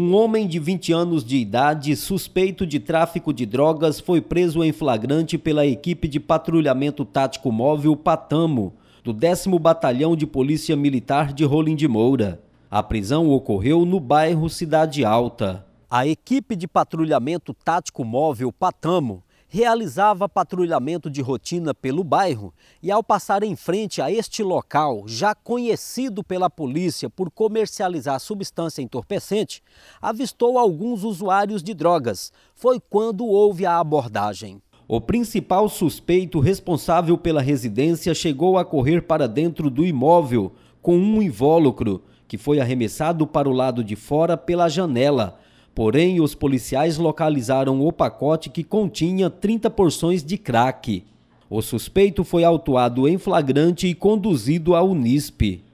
Um homem de 20 anos de idade, suspeito de tráfico de drogas, foi preso em flagrante pela equipe de patrulhamento tático móvel Patamo, do 10 Batalhão de Polícia Militar de Rolim de Moura. A prisão ocorreu no bairro Cidade Alta. A equipe de patrulhamento tático móvel Patamo realizava patrulhamento de rotina pelo bairro e, ao passar em frente a este local, já conhecido pela polícia por comercializar substância entorpecente, avistou alguns usuários de drogas. Foi quando houve a abordagem. O principal suspeito responsável pela residência chegou a correr para dentro do imóvel com um invólucro, que foi arremessado para o lado de fora pela janela Porém, os policiais localizaram o pacote que continha 30 porções de crack. O suspeito foi autuado em flagrante e conduzido à Unisp.